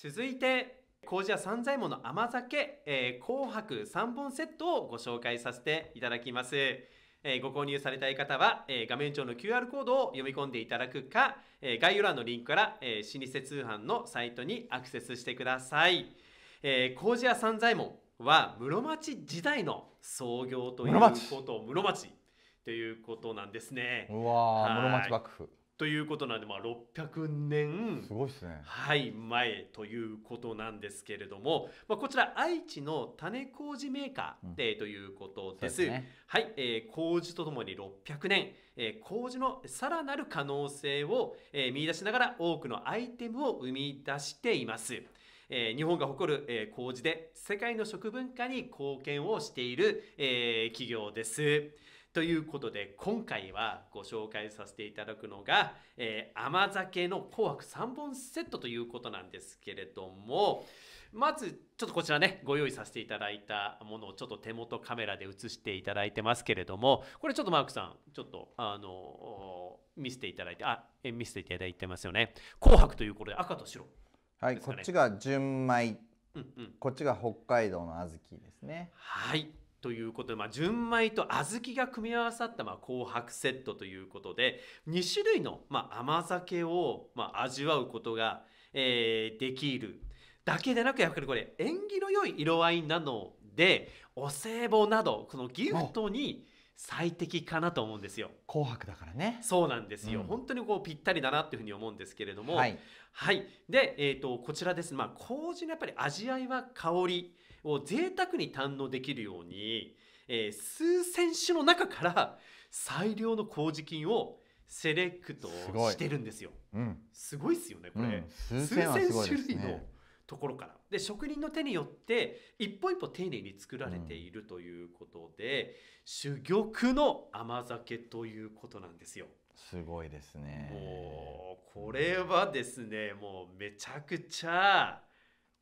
続いて麹屋三左衛門の甘酒、えー、紅白3本セットをご紹介させていただきます、えー、ご購入されたい方は、えー、画面上の QR コードを読み込んでいただくか、え概要欄のリンクから、え老舗通販のサイトにアクセスしてください、え麹屋三左衛門は室町時代の創業ということ室町ということなんですね。うわ室町幕府ということなんで、まあ、600年すごいすね、はい、前ということなんですけれども、まあ、こちら愛知の種麹メーカーで、うん、ということです。ですね、はい、えー、麹とともに600年、えー、麹のさらなる可能性を、えー、見出しながら多くのアイテムを生み出しています。えー、日本が誇る、えー、麹で世界の食文化に貢献をしている、えー、企業です。ということで今回はご紹介させていただくのが、えー、甘酒の紅白3本セットということなんですけれどもまずちょっとこちらねご用意させていただいたものをちょっと手元カメラで映していただいてますけれどもこれちょっとマークさんちょっとあの見せていただいてあ見せていただいてますよね紅白ということで赤と白、ね、はいこっちが純米、うんうん、こっちが北海道の小豆ですねはいということで、まあ、純米と小豆が組み合わさった、まあ、紅白セットということで2種類の、まあ、甘酒を、まあ、味わうことが、えー、できるだけでなくやっぱりこれ縁起の良い色合いなのでお歳暮などこのギフトに最適かなと思うんですよ。紅白だからね。そうなんですよ。うん、本当にこうぴったりだなっていうふうに思うんですけれども、はい、はい、でえっ、ー、とこちらです。まあ麹のやっぱり味わいは香り。を贅沢に堪能できるように、えー、数千種の中から最良の麹菌をセレクトしてるんですよ。すごいですよねこれ、うん、数千、ね、種類のところからで職人の手によって一歩一歩丁寧に作られているということで、うん、珠玉の甘酒ということなんですよ。すごいですね。もうこれはですね、もうめちゃくちゃ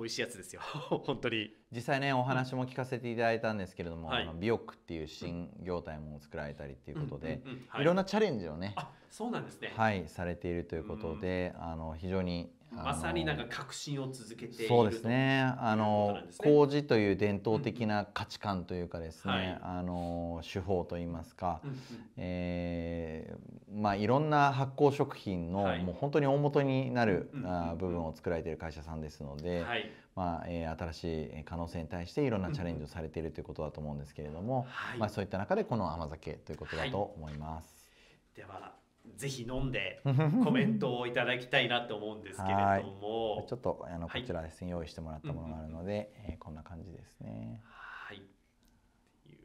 美味しいやつですよ 本当に実際ねお話も聞かせていただいたんですけれども、はい、あのビオックっていう新業態も作られたりということで、い、ろんなチャレンジをねそうなんですねはいされているということで、あの非常にまさになんか革新を続けているそうですねあの、ね、麹という伝統的な価値観というかですね、うんはい、あの手法といいますか、うんえー、まあ、いろんな発酵食品の、はい、もう本当に大元になる、うんあ部分を作られている会社さんですので、はい、まあえー、新しい可能性に対していろんなチャレンジをされているということだと思うんですけれども、まあ、そういった中でこの甘酒ということだと思います。ではぜひ飲んで コメントをいただきたいなと思うんですけれどもちょっとあのこちらですね、はい、用意してもらったものがあるので、うんうん、えー、こんな感じですね。はいいう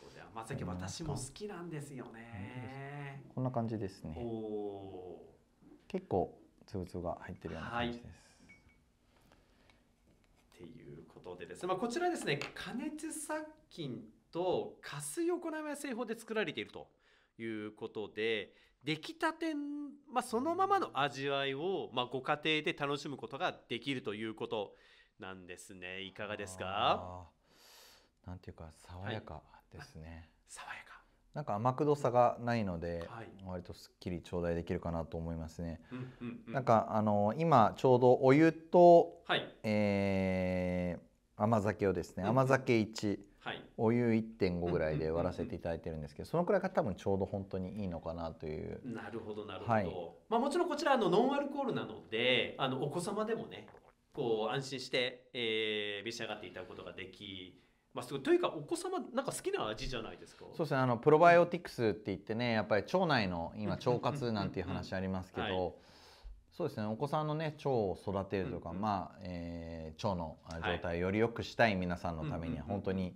ことで甘酒私も好きなんですよね。こんな感じですね。結構つぶつぶが入ってるような感じです。はい、っていうことでですね、まあ、こちらですね加熱殺菌と加水横縄製法で作られていると。いうことで出来たて、まあ、そのままの味わいを、まあ、ご家庭で楽しむことができるということなんですねいかがですかなんていうか爽やかですね、はい、爽やかなんか甘くどさがないので、はい、割とすっきり頂戴できるかなと思いますね。うんうんうん、なんかあの今ちょうどお湯と、はい、えー、甘酒をですね、甘酒1、お湯1.5ぐらいで終わらせていただいてるんですけどそのくらいが多分ちょうど本当にいいのかなというなるほどなるほど、はい、まあ、もちろんこちらのノンアルコールなのであのお子様でもねこう安心して、えー、召し上がっていただくことができまあ、すごいというかお子様なんか好きな味じゃないですかそうですねあのプロバイオティクスって言ってねやっぱり腸内の今腸活なんていう話ありますけど、はい、そうですねお子さんのね腸を育てるとか、うんうん、まあえー、腸の状態をより良くしたい皆さんのためには本当に、はい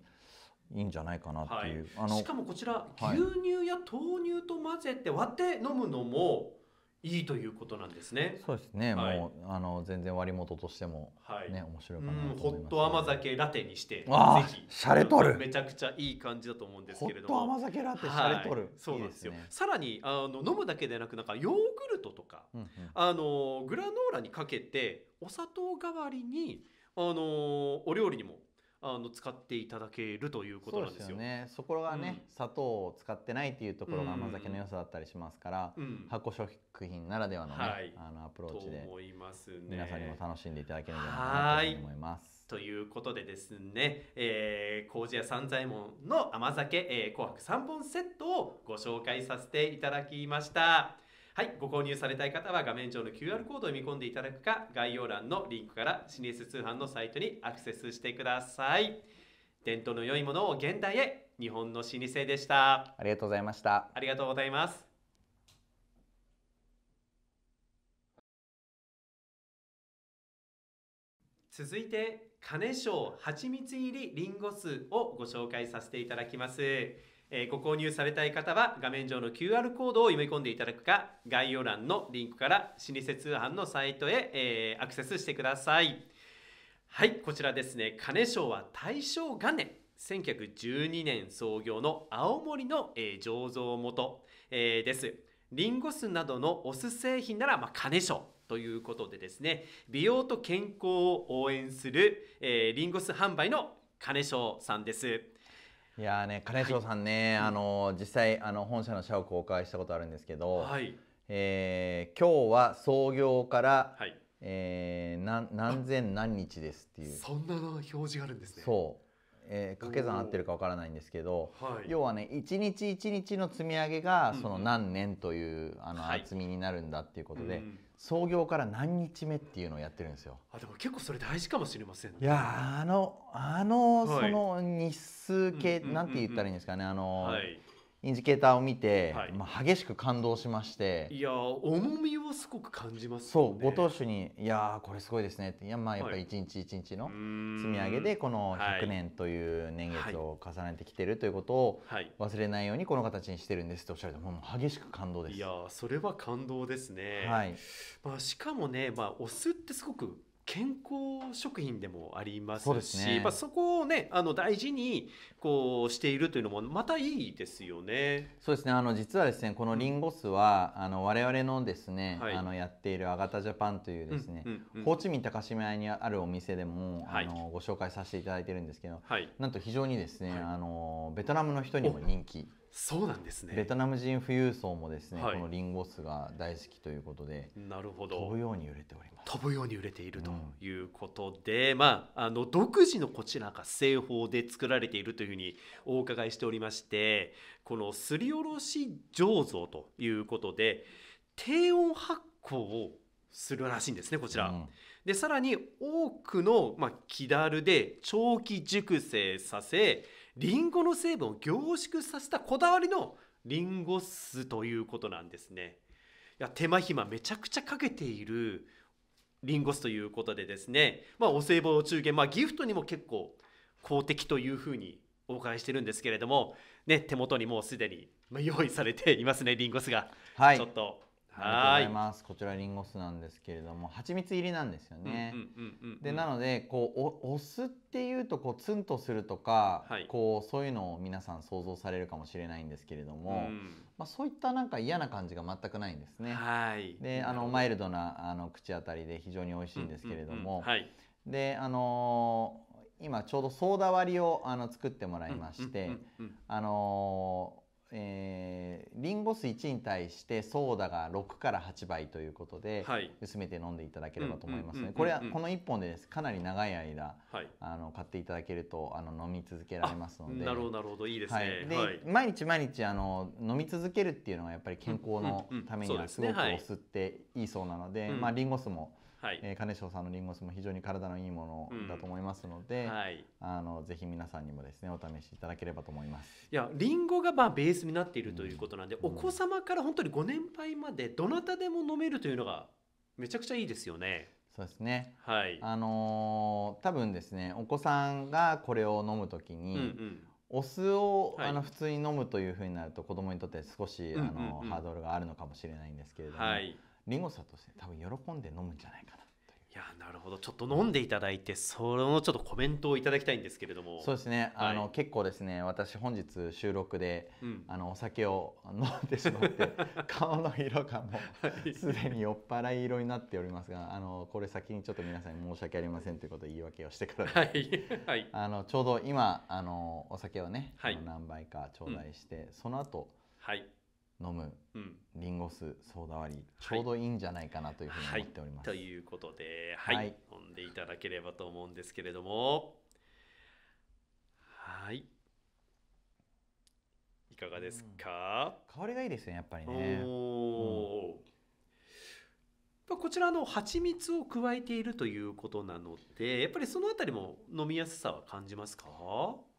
いいんじゃないかなっていう、はい、しかもこちら、はい、牛乳や豆乳と混ぜて割って飲むのもいいということなんですね。そうですね。はい、もうあの全然割り元としてもね、面白いかなと思います、ホット甘酒ラテにしてぜひ。シャレとる。めちゃくちゃいい感じだと思うんですけれども。ホット甘酒ラテシャレとる。そうなんですよ。いいすね、さらにあの飲むだけでなくなんかヨーグルトとか、うんうん、あのグラノーラにかけてお砂糖代わりにあのお料理にもあの使っていただけるということなんですよ。そね、そこがね、うん、砂糖を使ってないっていうところが甘酒の良さだったりしますから、うんうん、発酵食品ならではのね、はい、あのアプローチで思います、皆さんにも楽しんでいただけるんじゃないかなと思います。ということでですね、えー、麹屋三左衛門の甘酒、えー、紅白3本セットをご紹介させていただきました。はいご購入されたい方は画面上の QR コードを読み込んでいただくか概要欄のリンクからシニエス通販のサイトにアクセスしてください伝統の良いものを現代へ日本の老舗でしたありがとうございましたありがとうございます続いて金賞蜂蜜入りリンゴ酢をご紹介させていただきますご購入されたい方は画面上の QR コードを読み込んでいただくか概要欄のリンクから老舗通販のサイトへ、アクセスしてくださいはいこちらですね金賞は大正元年1912年創業の青森の、醸造元、ですリンゴ酢などのお酢製品なら、まあ、金賞ということでですね美容と健康を応援する、えー、リンゴ酢販売の金賞さんですいやね金城さんね、はい、あの実際あの本社の社を公開したことあるんですけど、はい、えー、今日は創業から、はい、えー、何何千何日ですっていうそんな表示があるんですねそえー、掛け算合ってるかわからないんですけど、はい、要はね一日一日の積み上げがその何年という、あの厚みになるんだっていうことで、はい、創業から何日目っていうのをやってるんですよ。あでも結構それ大事かもしれません、ね、いやあのあの、その日数系、はなんて言ったらいいんですかねあの、はいインジケーターを見て、はい、まあ、激しく感動しましていや重みをすごく感じます、ね、そうご当主に「いやこれすごいですね」っていやまあやっぱり一日一日の積み上げでこの100年という年月を重ねてきてるということを忘れないようにこの形にしてるんですっておっしゃるともう激しく感動ですいやそれは感動ですね、はいまあ、しかもね、まあ、お酢ってすごく健康食品でもありますしそ、ね、まあ、そこを、ね、あの大事にこうしているというのもまたいいですよね。そうですねあの実はですねこのリンゴ酢は、うん、あの我々のですね、はい、あのやっているアガタジャパンというですね、うんうんうん、ホーチミン高島屋にあるお店でも、はい、あのご紹介させていただいてるんですけど、はい、なんと非常にですね、あのベトナムの人にも人気。そうなんですねベトナム人富裕層もですね、はい、このリンゴ酢が大好きということでなるほど飛ぶように売れております飛ぶように売れているということで、うん、まああの独自のこちらが製法で作られているというふうにお伺いしておりましてこのすりおろし醸造ということで低温発酵をするらしいんですねこちら。うんでさらに多くの、まあ、木だるで長期熟成させリンゴの成分を凝縮させたこだわりのリンゴ酢ということなんですね。いや手間暇めちゃくちゃかけているリンゴ酢ということでですね、まあ、お歳暮お中元、まあ、ギフトにも結構公的というふうにお伺いしてるんですけれども、ね、手元にもうすでに用意されていますねリンゴ酢が。はい、ちょっとはい。ます。こちらリンゴ酢なんですけれども、蜂蜜入りなんですよね。で、なので、こう、お、お酢っていうと、こう、ツンとするとか、はい、こう、そういうのを皆さん想像されるかもしれないんですけれども。うん、まあ、そういったなんか嫌な感じが全くないんですね。はい。で、あの、マイルドな、あの、口当たりで非常に美味しいんですけれども。はい。で、あのー、今ちょうどソーダ割りをあの作ってもらいまして、あのーえー、リンゴ酢1に対してソーダが6から8倍ということで、はい、薄めて飲んでいただければと思いますのでこれはこの1本でかなり長い間、はい、あの買っていただけるとあの飲み続けられますのでなるほどなるほどいいですね、で、毎日毎日あの飲み続けるっていうのがやっぱり健康のためにはすごくお酢っていいそうなので、んまあ、リンゴ酢もはい、えー、金正さんのリンゴ酢も非常に体のいいものだと思いますので、うんはい、あのぜひ皆さんにもですねお試しいただければと思いますいやリンゴがまあベースになっているということなんで、うん、お子様から本当にご年配までどなたでも飲めるというのがめちゃくちゃいいですよね。そうですね、はい、あのー、多分ですねお子さんがこれを飲むときに、うんうんお酢を、はい、あの普通に飲むというふうになると子供にとって少し、あの、うんうんハードルがあるのかもしれないんですけれども、はい、リンゴ酢はとして、多分喜んで飲むんじゃないかな。いやなるほどちょっと飲んでいただいて、そのちょっとコメントをいただきたいんですけれどもそうですね、はい、あの結構ですね私本日収録で、うん、あのお酒を飲んでしまって 顔の色がもうすでに酔っ払い色になっておりますがあのこれ先にちょっと皆さんに申し訳ありませんということで言い訳をしてから、はい、はい、あのちょうど今あのお酒をね、はい、何杯か頂戴して、うん、その後はい飲む、うん、リンゴ酢ソーダ割りちょうどいいんじゃないかなというふうに思っております。はいはい、ということで、はい、はい、飲んでいただければと思うんですけれどもはいいかがですか、うん、香りがいいですねやっぱりね。おうこちらの蜂蜜を加えているということなのでやっぱりそのあたりも飲みやすさは感じますか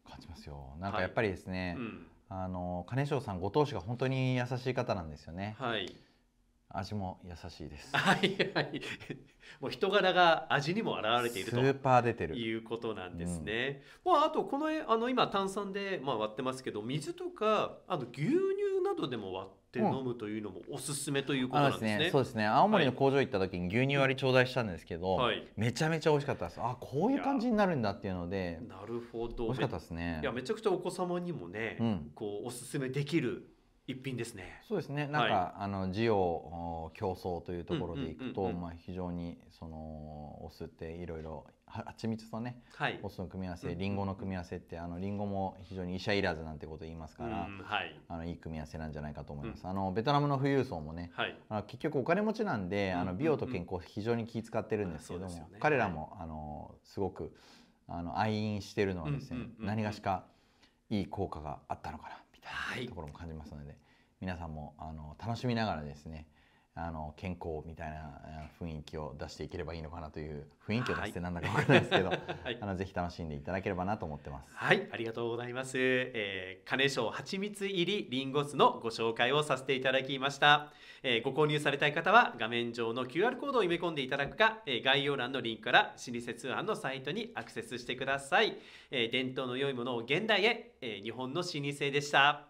感じますよなんかやっぱりですね、はいうんあの金城さんご当主が本当に優しい方なんですよね。はい、味も優しいです。はいはい。もう人柄が味にも表れていると。スーパー出てる。いうことなんですね。うん、まああとこのあの今炭酸でまあ割ってますけど、水とかあと牛乳などでも割って飲むというのもおすすめということなんですね。うん、すねそうですね。青森の工場行った時に牛乳割り頂戴したんですけど、はい、めちゃめちゃ美味しかったです。あこういう感じになるんだっていうので。なるほど。美味しかったですね。いやめちゃくちゃお子様にもね、うん、こうおすすめできる。一品ですね。そうですね。なんか、はい、あの需要競争というところでいくと、うんうんうんうん、まあ非常にそのお酢っていろいろ蜂蜜とね、はい、お酢の組み合わせ、り、んごの組み合わせってあのリンゴも非常に医者いらずなんてこと言いますから、うんはい、あのいい組み合わせなんじゃないかと思います。うん、あのベトナムの富裕層もね、はい、あの結局お金持ちなんで、あの美容と健康非常に気遣ってるんですけども、ね、彼らも、あのすごくあの愛飲してるのはですね、何がしかいい効果があったのかな。ところも感じますので、皆さんもあの楽しみながらですねあの健康みたいな雰囲気を出していければいいのかなという雰囲気を出してなんだか分からないですけど、はい、あのぜひ楽しんでいただければなと思ってます。はい、ありがとうございます。えー、金賞蜂蜜入りリンゴ酢のご紹介をさせていただきました、えー。ご購入されたい方は画面上の QR コードを埋め込んでいただくか、えー、概要欄のリンクから老舗通販のサイトにアクセスしてください。えー、伝統の良いものを現代へ、えー、日本の老舗でした。